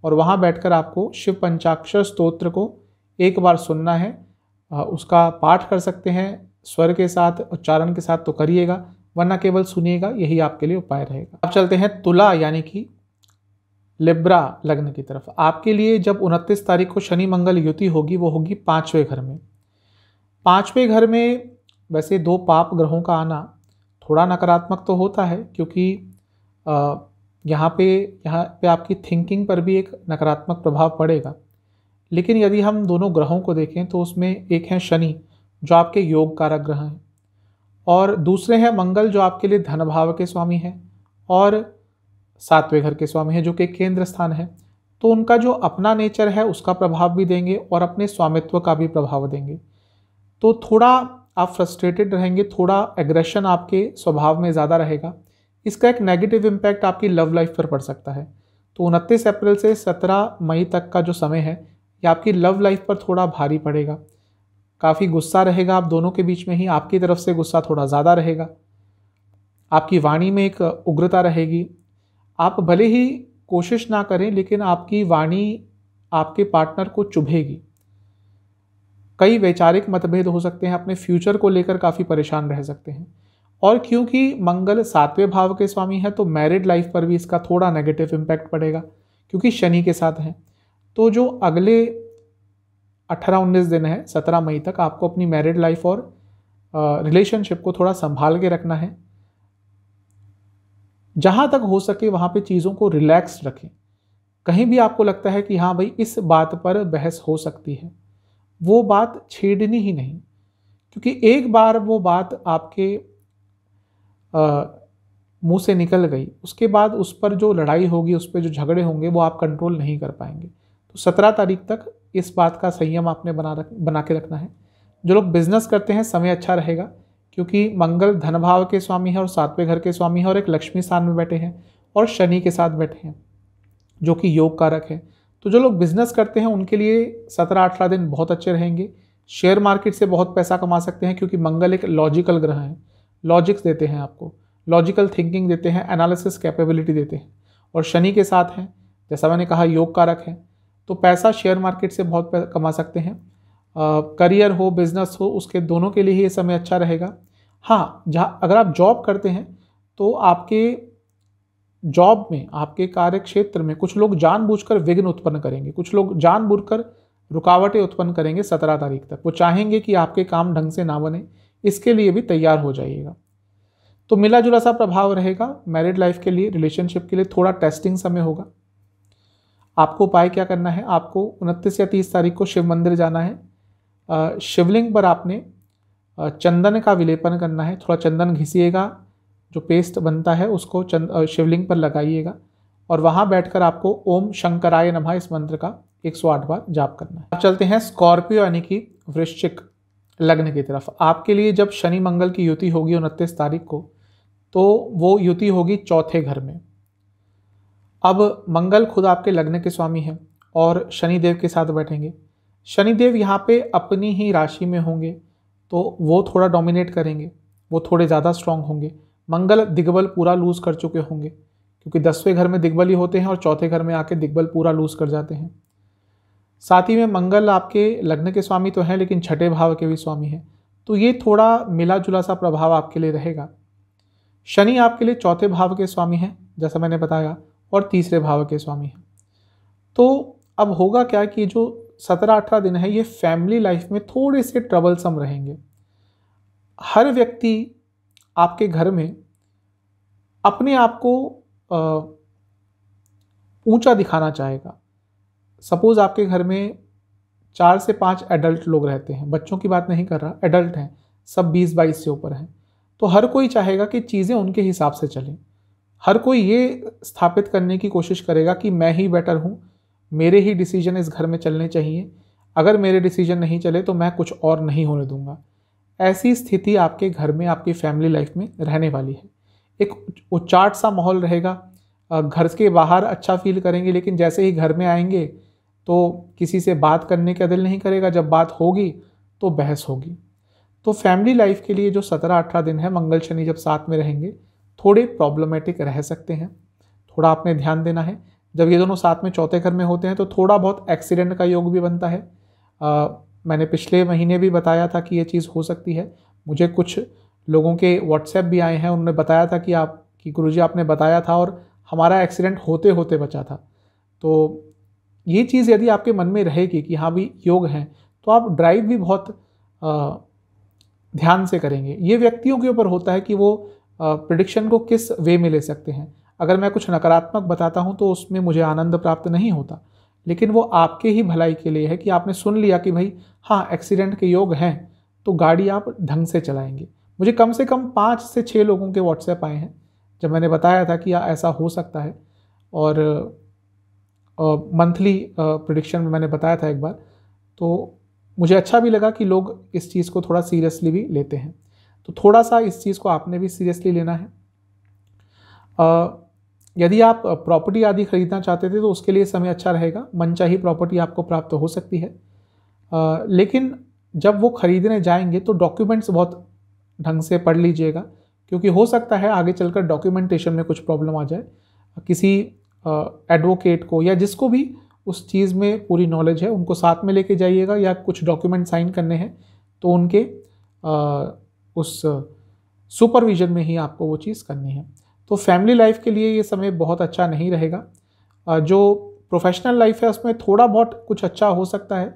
और वहाँ बैठकर आपको शिव पंचाक्षर स्तोत्र को एक बार सुनना है आ, उसका पाठ कर सकते हैं स्वर के साथ उच्चारण के साथ तो करिएगा वरना केवल सुनिएगा यही आपके लिए उपाय रहेगा अब चलते हैं तुला यानी कि लिब्रा लग्न की तरफ आपके लिए जब उनतीस तारीख को शनि मंगल युति होगी वो होगी पाँचवें घर में पाँचवें घर में वैसे दो पाप ग्रहों का आना थोड़ा नकारात्मक तो होता है क्योंकि यहाँ पे यहाँ पे आपकी थिंकिंग पर भी एक नकारात्मक प्रभाव पड़ेगा लेकिन यदि हम दोनों ग्रहों को देखें तो उसमें एक है शनि जो आपके योग कारक ग्रह हैं और दूसरे हैं मंगल जो आपके लिए धन भाव के स्वामी हैं और सातवें घर के स्वामी हैं जो कि केंद्र स्थान है तो उनका जो अपना नेचर है उसका प्रभाव भी देंगे और अपने स्वामित्व का भी प्रभाव देंगे तो थोड़ा आप फ्रस्ट्रेटेड रहेंगे थोड़ा एग्रेशन आपके स्वभाव में ज़्यादा रहेगा इसका एक नेगेटिव इम्पैक्ट आपकी लव लाइफ पर पड़ सकता है तो उनतीस अप्रैल से सत्रह मई तक का जो समय है ये आपकी लव लाइफ पर थोड़ा भारी पड़ेगा काफ़ी गुस्सा रहेगा आप दोनों के बीच में ही आपकी तरफ से गुस्सा थोड़ा ज़्यादा रहेगा आपकी वाणी में एक उग्रता रहेगी आप भले ही कोशिश ना करें लेकिन आपकी वाणी आपके पार्टनर को चुभेगी कई वैचारिक मतभेद हो सकते हैं अपने फ्यूचर को लेकर काफ़ी परेशान रह सकते हैं और क्योंकि मंगल सातवें भाव के स्वामी है तो मैरिड लाइफ पर भी इसका थोड़ा नेगेटिव इम्पैक्ट पड़ेगा क्योंकि शनि के साथ हैं तो जो अगले अठारह उन्नीस दिन है सत्रह मई तक आपको अपनी मैरिड लाइफ और रिलेशनशिप को थोड़ा संभाल के रखना है जहाँ तक हो सके वहाँ पे चीज़ों को रिलैक्स रखें कहीं भी आपको लगता है कि हाँ भाई इस बात पर बहस हो सकती है वो बात छेड़नी ही नहीं क्योंकि एक बार वो बात आपके मुंह से निकल गई उसके बाद उस पर जो लड़ाई होगी उस पर जो झगड़े होंगे वो आप कंट्रोल नहीं कर पाएंगे तो सत्रह तारीख तक इस बात का संयम आपने बना रख बना के रखना है जो लोग बिज़नेस करते हैं समय अच्छा रहेगा क्योंकि मंगल धनभाव के स्वामी है और सातवें घर के स्वामी है और एक लक्ष्मी स्थान में बैठे हैं और शनि के साथ बैठे हैं जो कि योग कारक है तो जो लोग बिजनेस करते हैं उनके लिए सत्रह अठारह दिन बहुत अच्छे रहेंगे शेयर मार्केट से बहुत पैसा कमा सकते हैं क्योंकि मंगल एक लॉजिकल ग्रह है लॉजिक्स देते हैं आपको लॉजिकल थिंकिंग देते हैं एनालिसिस कैपेबिलिटी देते हैं और शनि के साथ हैं जैसा मैंने कहा योग कारक है तो पैसा शेयर मार्केट से बहुत कमा सकते हैं करियर हो बिजनेस हो उसके दोनों के लिए ही ये समय अच्छा रहेगा हाँ जहाँ अगर आप जॉब करते हैं तो आपके जॉब में आपके कार्य क्षेत्र में कुछ लोग जानबूझकर विघ्न उत्पन्न करेंगे कुछ लोग जानबूझकर रुकावटें उत्पन्न करेंगे सत्रह तारीख तक वो चाहेंगे कि आपके काम ढंग से ना बने इसके लिए भी तैयार हो जाइएगा तो मिला जुला सा प्रभाव रहेगा मैरिड लाइफ के लिए रिलेशनशिप के लिए थोड़ा टेस्टिंग समय होगा आपको उपाय क्या करना है आपको उनतीस या तीस तारीख को शिव मंदिर जाना है शिवलिंग पर आपने चंदन का विलेपन करना है थोड़ा चंदन घिसिएगा जो पेस्ट बनता है उसको चंद शिवलिंग पर लगाइएगा और वहाँ बैठकर आपको ओम शंकराय नमः इस मंत्र का एक सौ आठ बार जाप करना है अब चलते हैं स्कॉर्पियो यानी कि वृश्चिक लग्न की तरफ आपके लिए जब शनि मंगल की युति होगी उनतीस तारीख को तो वो युति होगी चौथे घर में अब मंगल खुद आपके लग्न के स्वामी हैं और शनिदेव के साथ बैठेंगे शनिदेव यहाँ पे अपनी ही राशि में होंगे तो वो थोड़ा डोमिनेट करेंगे वो थोड़े ज़्यादा स्ट्रांग होंगे मंगल दिग्बल पूरा लूज़ कर चुके होंगे क्योंकि दसवें घर में दिग्बल ही होते हैं और चौथे घर में आके दिग्बल पूरा लूज़ कर जाते हैं साथ ही में मंगल आपके लग्न के स्वामी तो हैं लेकिन छठे भाव के भी स्वामी हैं तो ये थोड़ा मिला जुला सा प्रभाव आपके लिए रहेगा शनि आपके लिए चौथे भाव के स्वामी हैं जैसा मैंने बताया और तीसरे भाव के स्वामी हैं तो अब होगा क्या कि जो सत्रह अठारह दिन है ये फैमिली लाइफ में थोड़े से ट्रबलसम रहेंगे हर व्यक्ति आपके घर में अपने आप को ऊंचा दिखाना चाहेगा सपोज़ आपके घर में चार से पाँच एडल्ट लोग रहते हैं बच्चों की बात नहीं कर रहा एडल्ट हैं सब बीस बाईस से ऊपर हैं तो हर कोई चाहेगा कि चीज़ें उनके हिसाब से चलें हर कोई ये स्थापित करने की कोशिश करेगा कि मैं ही बेटर हूँ मेरे ही डिसीजन इस घर में चलने चाहिए अगर मेरे डिसीजन नहीं चले तो मैं कुछ और नहीं होने दूंगा ऐसी स्थिति आपके घर में आपकी फैमिली लाइफ में रहने वाली है एक उचाट सा माहौल रहेगा घर के बाहर अच्छा फील करेंगे लेकिन जैसे ही घर में आएंगे तो किसी से बात करने का दिल नहीं करेगा जब बात होगी तो बहस होगी तो फैमिली लाइफ के लिए जो सत्रह अठारह दिन है मंगल शनि जब साथ में रहेंगे थोड़े प्रॉब्लमेटिक रह सकते हैं थोड़ा आपने ध्यान देना है जब ये दोनों साथ में चौथे घर में होते हैं तो थोड़ा बहुत एक्सीडेंट का योग भी बनता है आ, मैंने पिछले महीने भी बताया था कि ये चीज़ हो सकती है मुझे कुछ लोगों के व्हाट्सएप भी आए हैं उन्होंने बताया था कि आप कि जी आपने बताया था और हमारा एक्सीडेंट होते होते बचा था तो ये चीज़ यदि आपके मन में रहेगी कि हाँ भी योग हैं तो आप ड्राइव भी बहुत आ, ध्यान से करेंगे ये व्यक्तियों के ऊपर होता है कि वो प्रडिक्शन को किस वे में ले सकते हैं अगर मैं कुछ नकारात्मक बताता हूँ तो उसमें मुझे आनंद प्राप्त नहीं होता लेकिन वो आपके ही भलाई के लिए है कि आपने सुन लिया कि भाई हाँ एक्सीडेंट के योग हैं तो गाड़ी आप ढंग से चलाएंगे मुझे कम से कम पाँच से छः लोगों के व्हाट्सएप आए हैं जब मैंने बताया था कि हाँ, ऐसा हो सकता है और मंथली प्रडिक्शन में मैंने बताया था एक बार तो मुझे अच्छा भी लगा कि लोग इस चीज़ को थोड़ा सीरियसली भी लेते हैं तो थोड़ा सा इस चीज़ को आपने भी सीरियसली लेना है यदि आप प्रॉपर्टी आदि खरीदना चाहते थे तो उसके लिए समय अच्छा रहेगा मनचाही प्रॉपर्टी आपको प्राप्त हो सकती है लेकिन जब वो खरीदने जाएंगे तो डॉक्यूमेंट्स बहुत ढंग से पढ़ लीजिएगा क्योंकि हो सकता है आगे चलकर डॉक्यूमेंटेशन में कुछ प्रॉब्लम आ जाए किसी एडवोकेट को या जिसको भी उस चीज़ में पूरी नॉलेज है उनको साथ में लेके जाइएगा या कुछ डॉक्यूमेंट साइन करने हैं तो उनके आ, उस सुपरविज़न में ही आपको वो चीज़ करनी है तो फैमिली लाइफ के लिए ये समय बहुत अच्छा नहीं रहेगा जो प्रोफेशनल लाइफ है उसमें थोड़ा बहुत कुछ अच्छा हो सकता है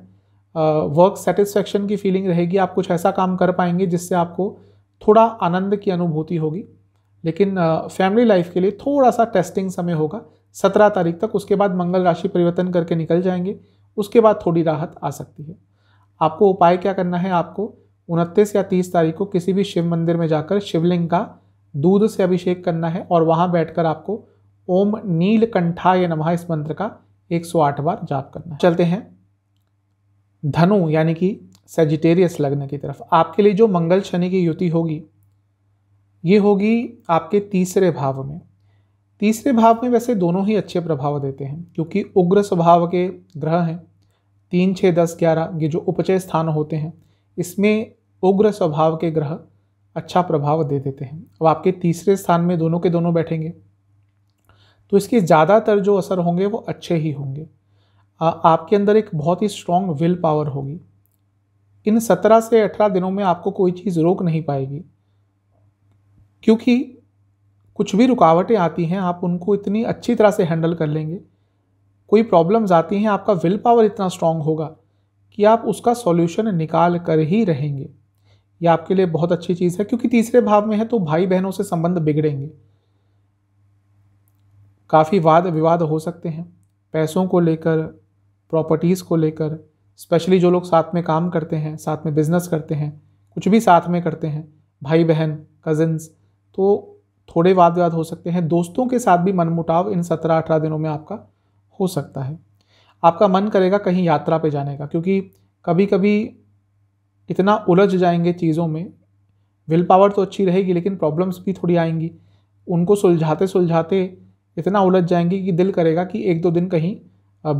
वर्क सेटिस्फेक्शन की फीलिंग रहेगी आप कुछ ऐसा काम कर पाएंगे जिससे आपको थोड़ा आनंद की अनुभूति होगी लेकिन फैमिली लाइफ के लिए थोड़ा सा टेस्टिंग समय होगा सत्रह तारीख तक उसके बाद मंगल राशि परिवर्तन करके निकल जाएंगे उसके बाद थोड़ी राहत आ सकती है आपको उपाय क्या करना है आपको उनतीस या तीस तारीख को किसी भी शिव मंदिर में जाकर शिवलिंग का दूध से अभिषेक करना है और वहाँ बैठकर आपको ओम नील ये नमः इस मंत्र का 108 बार जाप करना है चलते हैं धनु यानी कि सेजिटेरियस लग्न की तरफ आपके लिए जो मंगल शनि की युति होगी ये होगी आपके तीसरे भाव में तीसरे भाव में वैसे दोनों ही अच्छे प्रभाव देते हैं क्योंकि उग्र स्वभाव के ग्रह हैं तीन छः दस ग्यारह ये जो उपचय स्थान होते हैं इसमें उग्र स्वभाव के ग्रह अच्छा प्रभाव दे देते हैं अब आपके तीसरे स्थान में दोनों के दोनों बैठेंगे तो इसके ज़्यादातर जो असर होंगे वो अच्छे ही होंगे आपके अंदर एक बहुत ही स्ट्रॉन्ग विल पावर होगी इन सत्रह से अठारह दिनों में आपको कोई चीज़ रोक नहीं पाएगी क्योंकि कुछ भी रुकावटें आती हैं आप उनको इतनी अच्छी तरह से हैंडल कर लेंगे कोई प्रॉब्लम्स आती हैं आपका विल पावर इतना स्ट्रांग होगा कि आप उसका सॉल्यूशन निकाल कर ही रहेंगे ये आपके लिए बहुत अच्छी चीज़ है क्योंकि तीसरे भाव में है तो भाई बहनों से संबंध बिगड़ेंगे काफ़ी वाद विवाद हो सकते हैं पैसों को लेकर प्रॉपर्टीज़ को लेकर स्पेशली जो लोग साथ में काम करते हैं साथ में बिजनेस करते हैं कुछ भी साथ में करते हैं भाई बहन कजिन्स तो थोड़े वाद विवाद हो सकते हैं दोस्तों के साथ भी मनमुटाव इन सत्रह अठारह दिनों में आपका हो सकता है आपका मन करेगा कहीं यात्रा पे जाने का क्योंकि कभी कभी इतना उलझ जाएंगे चीज़ों में विल पावर तो अच्छी रहेगी लेकिन प्रॉब्लम्स भी थोड़ी आएंगी उनको सुलझाते सुलझाते इतना उलझ जाएंगे कि दिल करेगा कि एक दो दिन कहीं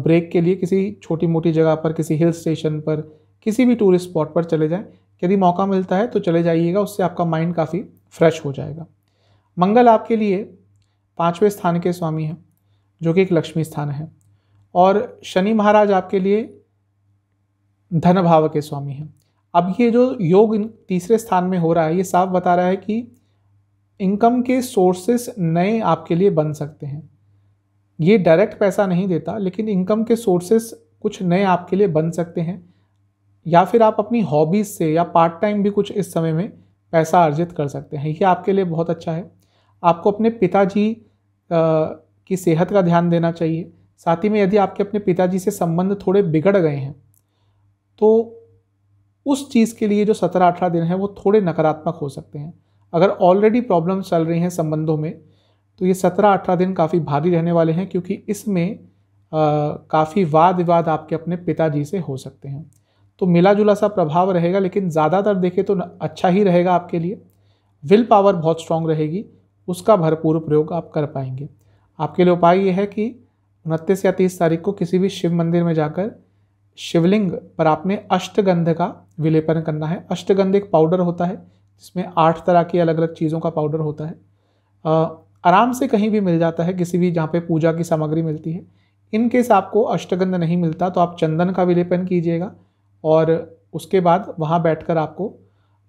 ब्रेक के लिए किसी छोटी मोटी जगह पर किसी हिल स्टेशन पर किसी भी टूरिस्ट स्पॉट पर चले जाएं यदि मौका मिलता है तो चले जाइएगा उससे आपका माइंड काफ़ी फ्रेश हो जाएगा मंगल आपके लिए पाँचवें स्थान के स्वामी हैं जो कि एक लक्ष्मी स्थान है और शनि महाराज आपके लिए धन भाव के स्वामी हैं अब ये जो योग तीसरे स्थान में हो रहा है ये साफ बता रहा है कि इनकम के सोर्सेस नए आपके लिए बन सकते हैं ये डायरेक्ट पैसा नहीं देता लेकिन इनकम के सोर्सेस कुछ नए आपके लिए बन सकते हैं या फिर आप अपनी हॉबीज़ से या पार्ट टाइम भी कुछ इस समय में पैसा अर्जित कर सकते हैं ये आपके लिए बहुत अच्छा है आपको अपने पिताजी की सेहत का ध्यान देना चाहिए साथ ही में यदि आपके अपने पिताजी से संबंध थोड़े बिगड़ गए हैं तो उस चीज़ के लिए जो सत्रह अठारह दिन है वो थोड़े नकारात्मक हो सकते हैं अगर ऑलरेडी प्रॉब्लम चल रही हैं संबंधों में तो ये सत्रह अठारह दिन काफ़ी भारी रहने वाले हैं क्योंकि इसमें काफ़ी वाद विवाद आपके अपने पिताजी से हो सकते हैं तो मिला जुला सा प्रभाव रहेगा लेकिन ज़्यादातर देखें तो अच्छा ही रहेगा आपके लिए विल पावर बहुत स्ट्रांग रहेगी उसका भरपूर प्रयोग आप कर पाएंगे आपके लिए उपाय ये है कि उनतीस या तीस तारीख को किसी भी शिव मंदिर में जाकर शिवलिंग पर आपने अष्टगंध का विलेपन करना है अष्टगंध एक पाउडर होता है जिसमें आठ तरह की अलग अलग चीज़ों का पाउडर होता है आ, आराम से कहीं भी मिल जाता है किसी भी जहाँ पे पूजा की सामग्री मिलती है इन केस आपको अष्टगंध नहीं मिलता तो आप चंदन का विलेपन कीजिएगा और उसके बाद वहाँ बैठकर आपको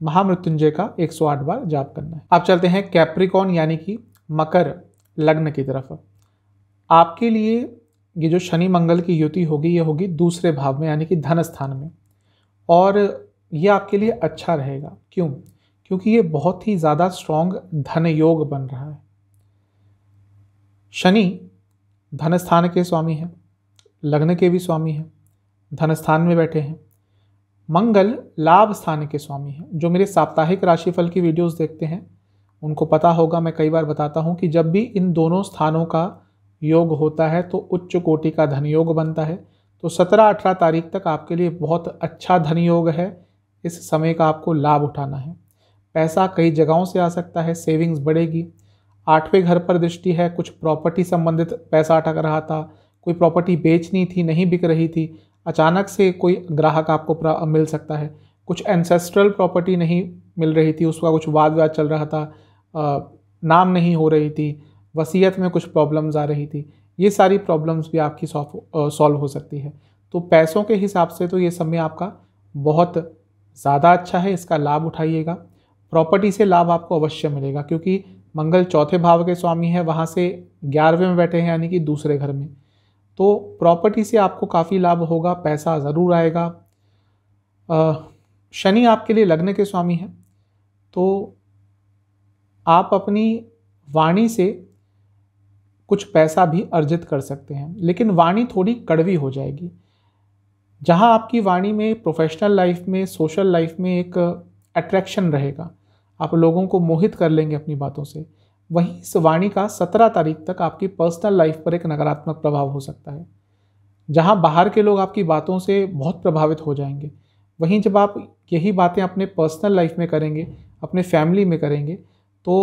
महामृत्युंजय का 108 बार जाप करना है आप चलते हैं कैप्रिकॉन यानी कि मकर लग्न की तरफ आपके लिए ये जो शनि मंगल की युति होगी ये होगी दूसरे भाव में यानी कि धन स्थान में और ये आपके लिए अच्छा रहेगा क्यों क्योंकि ये बहुत ही ज़्यादा स्ट्रॉन्ग धन योग बन रहा है शनि धन स्थान के स्वामी हैं लग्न के भी स्वामी हैं धन स्थान में बैठे हैं मंगल लाभ स्थान के स्वामी हैं जो मेरे साप्ताहिक राशिफल की वीडियोस देखते हैं उनको पता होगा मैं कई बार बताता हूँ कि जब भी इन दोनों स्थानों का योग होता है तो उच्च कोटि का धन योग बनता है तो 17-18 तारीख तक आपके लिए बहुत अच्छा धन योग है इस समय का आपको लाभ उठाना है पैसा कई जगहों से आ सकता है सेविंग्स बढ़ेगी आठवें घर पर दृष्टि है कुछ प्रॉपर्टी संबंधित पैसा अटक रहा था कोई प्रॉपर्टी बेचनी थी नहीं बिक रही थी अचानक से कोई ग्राहक आपको मिल सकता है कुछ एंसेस्ट्रल प्रॉपर्टी नहीं मिल रही थी उसका कुछ वाद विवाद चल रहा था आ, नाम नहीं हो रही थी वसीयत में कुछ प्रॉब्लम्स आ रही थी ये सारी प्रॉब्लम्स भी आपकी सॉल्व हो सकती है तो पैसों के हिसाब से तो ये समय आपका बहुत ज़्यादा अच्छा है इसका लाभ उठाइएगा प्रॉपर्टी से लाभ आपको अवश्य मिलेगा क्योंकि मंगल चौथे भाव के स्वामी हैं वहाँ से ग्यारहवें में बैठे हैं यानी कि दूसरे घर में तो प्रॉपर्टी से आपको काफ़ी लाभ होगा पैसा ज़रूर आएगा शनि आपके लिए लग्न के स्वामी हैं तो आप अपनी वाणी से कुछ पैसा भी अर्जित कर सकते हैं लेकिन वाणी थोड़ी कड़वी हो जाएगी जहाँ आपकी वाणी में प्रोफेशनल लाइफ में सोशल लाइफ में एक अट्रैक्शन रहेगा आप लोगों को मोहित कर लेंगे अपनी बातों से वहीं इस वाणी का सत्रह तारीख तक आपकी पर्सनल लाइफ पर एक नकारात्मक प्रभाव हो सकता है जहाँ बाहर के लोग आपकी बातों से बहुत प्रभावित हो जाएंगे वहीं जब आप यही बातें अपने पर्सनल लाइफ में करेंगे अपने फैमिली में करेंगे तो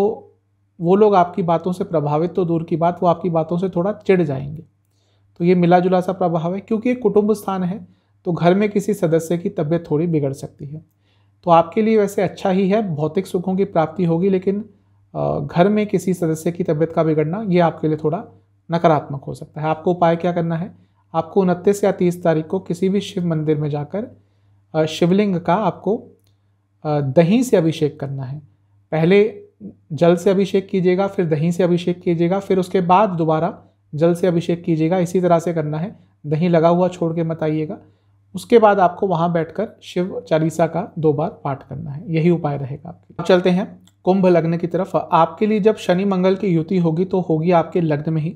वो लोग आपकी बातों से प्रभावित तो दूर की बात वो आपकी बातों से थोड़ा चिढ़ जाएंगे तो ये मिला जुला सा प्रभाव है क्योंकि ये कुटुंब स्थान है तो घर में किसी सदस्य की तबीयत थोड़ी बिगड़ सकती है तो आपके लिए वैसे अच्छा ही है भौतिक सुखों की प्राप्ति होगी लेकिन घर में किसी सदस्य की तबीयत का बिगड़ना ये आपके लिए थोड़ा नकारात्मक हो सकता है आपको उपाय क्या करना है आपको उनतीस या तीस तारीख को किसी भी शिव मंदिर में जाकर शिवलिंग का आपको दही से अभिषेक करना है पहले जल से अभिषेक कीजिएगा फिर दही से अभिषेक कीजिएगा फिर उसके बाद दोबारा जल से अभिषेक कीजिएगा इसी तरह से करना है दही लगा हुआ छोड़ के मत आइएगा उसके बाद आपको वहाँ बैठकर शिव चालीसा का दो बार पाठ करना है यही उपाय रहेगा आपके अब चलते हैं कुंभ लग्न की तरफ आपके लिए जब शनि मंगल की युति होगी तो होगी आपके लग्न में ही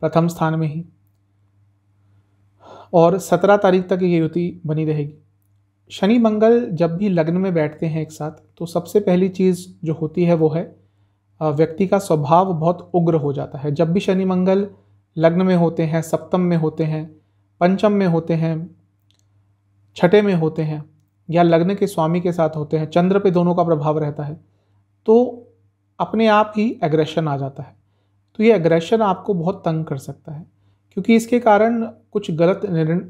प्रथम स्थान में ही और सत्रह तारीख तक ये युति बनी रहेगी शनि मंगल जब भी लग्न में बैठते हैं एक साथ तो सबसे पहली चीज़ जो होती है वो है व्यक्ति का स्वभाव बहुत उग्र हो जाता है जब भी शनि मंगल लग्न में होते हैं सप्तम में होते हैं पंचम में होते हैं छठे में होते हैं या लग्न के स्वामी के साथ होते हैं चंद्र पे दोनों का प्रभाव रहता है तो अपने आप ही एग्रेशन आ जाता है तो ये एग्रेशन आपको बहुत तंग कर सकता है क्योंकि इसके कारण कुछ गलत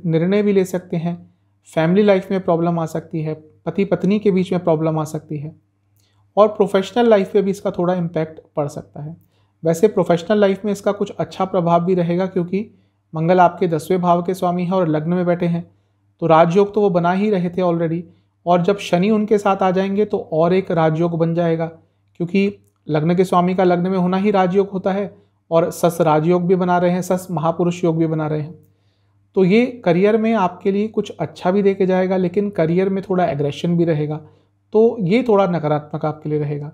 निर्णय भी ले सकते हैं फैमिली लाइफ में प्रॉब्लम आ सकती है पति पत्नी के बीच में प्रॉब्लम आ सकती है और प्रोफेशनल लाइफ पे भी इसका थोड़ा इम्पैक्ट पड़ सकता है वैसे प्रोफेशनल लाइफ में इसका कुछ अच्छा प्रभाव भी रहेगा क्योंकि मंगल आपके दसवें भाव के स्वामी हैं और लग्न में बैठे हैं तो राजयोग तो वो बना ही रहे थे ऑलरेडी और जब शनि उनके साथ आ जाएंगे तो और एक राजयोग बन जाएगा क्योंकि लग्न के स्वामी का लग्न में होना ही राजयोग होता है और सस राजयोग भी बना रहे हैं सस महापुरुष योग भी बना रहे हैं तो ये करियर में आपके लिए कुछ अच्छा भी देके जाएगा लेकिन करियर में थोड़ा एग्रेशन भी रहेगा तो ये थोड़ा नकारात्मक आपके लिए रहेगा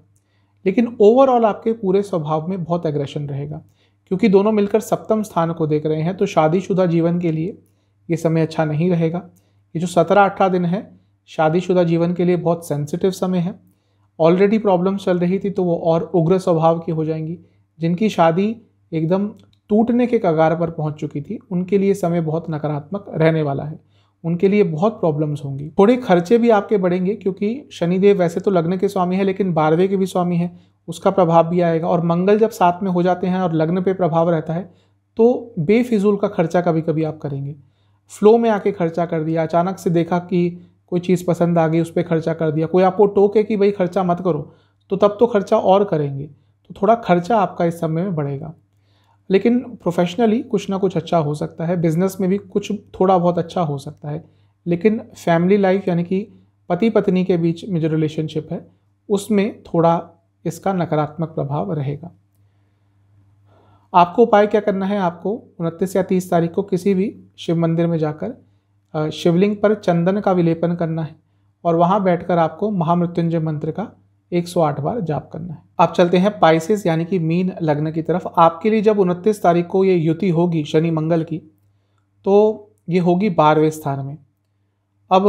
लेकिन ओवरऑल आपके पूरे स्वभाव में बहुत एग्रेशन रहेगा क्योंकि दोनों मिलकर सप्तम स्थान को देख रहे हैं तो शादीशुदा जीवन के लिए ये समय अच्छा नहीं रहेगा ये जो सत्रह अठारह दिन है शादीशुदा जीवन के लिए बहुत सेंसिटिव समय है ऑलरेडी प्रॉब्लम चल रही थी तो वो और उग्र स्वभाव की हो जाएंगी जिनकी शादी एकदम टूटने के कगार पर पहुंच चुकी थी उनके लिए समय बहुत नकारात्मक रहने वाला है उनके लिए बहुत प्रॉब्लम्स होंगी थोड़े खर्चे भी आपके बढ़ेंगे क्योंकि शनिदेव वैसे तो लग्न के स्वामी है लेकिन बारहवें के भी स्वामी है उसका प्रभाव भी आएगा और मंगल जब साथ में हो जाते हैं और लग्न पे प्रभाव रहता है तो बेफिजूल का खर्चा कभी कभी आप करेंगे फ्लो में आके खर्चा कर दिया अचानक से देखा कि कोई चीज़ पसंद आ गई उस पर खर्चा कर दिया कोई आपको टोके कि भाई खर्चा मत करो तो तब तो खर्चा और करेंगे तो थोड़ा खर्चा आपका इस समय में बढ़ेगा लेकिन प्रोफेशनली कुछ ना कुछ अच्छा हो सकता है बिजनेस में भी कुछ थोड़ा बहुत अच्छा हो सकता है लेकिन फैमिली लाइफ यानी कि पति पत्नी के बीच में जो रिलेशनशिप है उसमें थोड़ा इसका नकारात्मक प्रभाव रहेगा आपको उपाय क्या करना है आपको उनतीस या तीस तारीख को किसी भी शिव मंदिर में जाकर शिवलिंग पर चंदन का विलेपन करना है और वहाँ बैठकर आपको महामृत्युंजय मंत्र का 108 बार जाप करना है अब चलते हैं पाइसिस यानी कि मीन लग्न की तरफ आपके लिए जब उनतीस तारीख को ये युति होगी शनि मंगल की तो ये होगी बारहवें स्थान में अब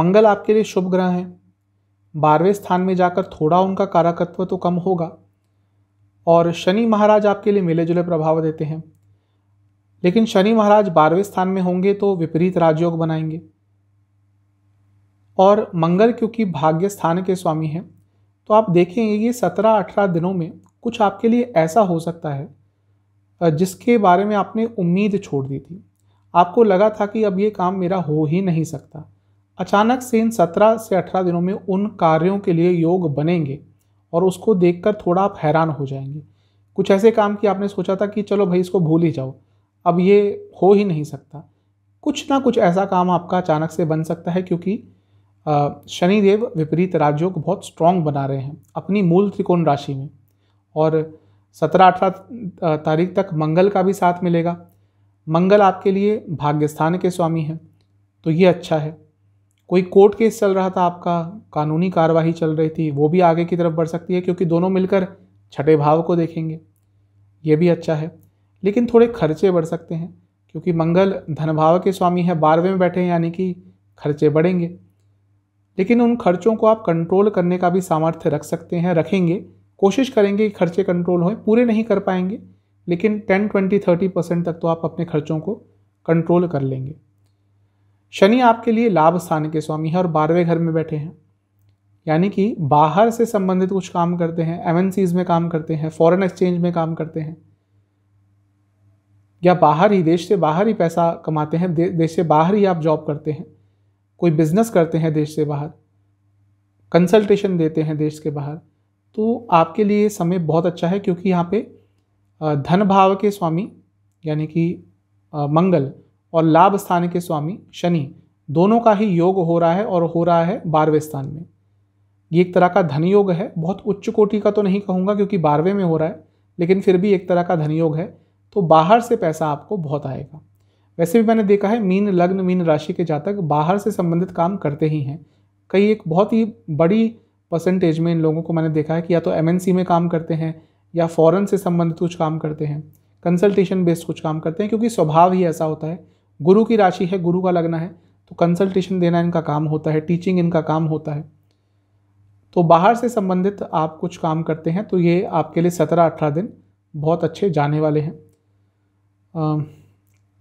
मंगल आपके लिए शुभ ग्रह हैं बारहवें स्थान में जाकर थोड़ा उनका काराकत्व तो कम होगा और शनि महाराज आपके लिए मिले जुले प्रभाव देते हैं लेकिन शनि महाराज बारहवें स्थान में होंगे तो विपरीत राजयोग बनाएंगे और मंगल क्योंकि भाग्य स्थान के स्वामी हैं तो आप देखेंगे ये सत्रह अठारह दिनों में कुछ आपके लिए ऐसा हो सकता है जिसके बारे में आपने उम्मीद छोड़ दी थी आपको लगा था कि अब ये काम मेरा हो ही नहीं सकता अचानक से इन सत्रह से अठारह दिनों में उन कार्यों के लिए योग बनेंगे और उसको देखकर थोड़ा आप हैरान हो जाएंगे कुछ ऐसे काम की आपने सोचा था कि चलो भाई इसको भूल ही जाओ अब ये हो ही नहीं सकता कुछ ना कुछ ऐसा काम आपका अचानक से बन सकता है क्योंकि शनिदेव विपरीत राज्यों को बहुत स्ट्रांग बना रहे हैं अपनी मूल त्रिकोण राशि में और सत्रह अठारह तारीख तक मंगल का भी साथ मिलेगा मंगल आपके लिए भाग्यस्थान के स्वामी हैं तो ये अच्छा है कोई कोर्ट केस चल रहा था आपका कानूनी कार्यवाही चल रही थी वो भी आगे की तरफ बढ़ सकती है क्योंकि दोनों मिलकर छठे भाव को देखेंगे ये भी अच्छा है लेकिन थोड़े खर्चे बढ़ सकते हैं क्योंकि मंगल धनभाव के स्वामी है बारहवें में बैठे हैं यानी कि खर्चे बढ़ेंगे लेकिन उन खर्चों को आप कंट्रोल करने का भी सामर्थ्य रख सकते हैं रखेंगे कोशिश करेंगे कि खर्चे कंट्रोल हों पूरे नहीं कर पाएंगे लेकिन टेन ट्वेंटी थर्टी परसेंट तक तो आप अपने खर्चों को कंट्रोल कर लेंगे शनि आपके लिए लाभ स्थान के स्वामी हैं और बारहवें घर में बैठे हैं यानी कि बाहर से संबंधित कुछ काम करते हैं एम में काम करते हैं फॉरेन एक्सचेंज में काम करते हैं या बाहर ही देश से बाहर ही पैसा कमाते हैं दे, देश से बाहर ही आप जॉब करते हैं कोई बिजनेस करते हैं देश से बाहर कंसल्टेशन देते हैं देश के बाहर तो आपके लिए समय बहुत अच्छा है क्योंकि यहाँ पे धन भाव के स्वामी यानी कि मंगल और लाभ स्थान के स्वामी शनि दोनों का ही योग हो रहा है और हो रहा है बारहवें स्थान में ये एक तरह का धन योग है बहुत उच्च कोटि का तो नहीं कहूँगा क्योंकि बारहवें में हो रहा है लेकिन फिर भी एक तरह का धन योग है तो बाहर से पैसा आपको बहुत आएगा वैसे भी मैंने देखा है मीन लग्न मीन राशि के जातक बाहर से संबंधित काम करते ही हैं कई एक बहुत ही बड़ी परसेंटेज में इन लोगों को मैंने देखा है कि या तो एम में काम करते हैं या फ़ॉरन से संबंधित कुछ काम करते हैं कंसल्टेशन बेस्ड कुछ काम करते हैं क्योंकि स्वभाव ही ऐसा होता है गुरु की राशि है गुरु का लगना है तो कंसल्टेशन देना इनका काम होता है टीचिंग इनका काम होता है तो बाहर से संबंधित आप कुछ काम करते हैं तो ये आपके लिए सत्रह अठारह दिन बहुत अच्छे जाने वाले हैं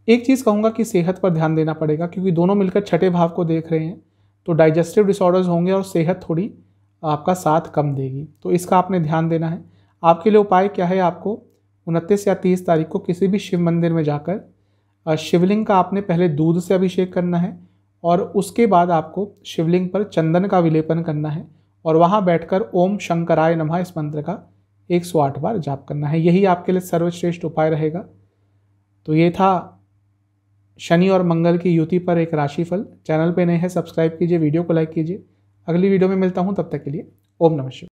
एक चीज़ कहूँगा कि सेहत पर ध्यान देना पड़ेगा क्योंकि दोनों मिलकर छठे भाव को देख रहे हैं तो डाइजेस्टिव डिसऑर्डर्स होंगे और सेहत थोड़ी आपका साथ कम देगी तो इसका आपने ध्यान देना है आपके लिए उपाय क्या है आपको उनतीस या तीस तारीख को किसी भी शिव मंदिर में जाकर शिवलिंग का आपने पहले दूध से अभिषेक करना है और उसके बाद आपको शिवलिंग पर चंदन का विलेपन करना है और वहाँ बैठकर ओम शंकराय नमः इस मंत्र का एक सौ आठ बार जाप करना है यही आपके लिए सर्वश्रेष्ठ उपाय रहेगा तो ये था शनि और मंगल की युति पर एक राशिफल चैनल पे नए हैं सब्सक्राइब कीजिए वीडियो को लाइक कीजिए अगली वीडियो में मिलता हूँ तब तक के लिए ओम नमः शिवाय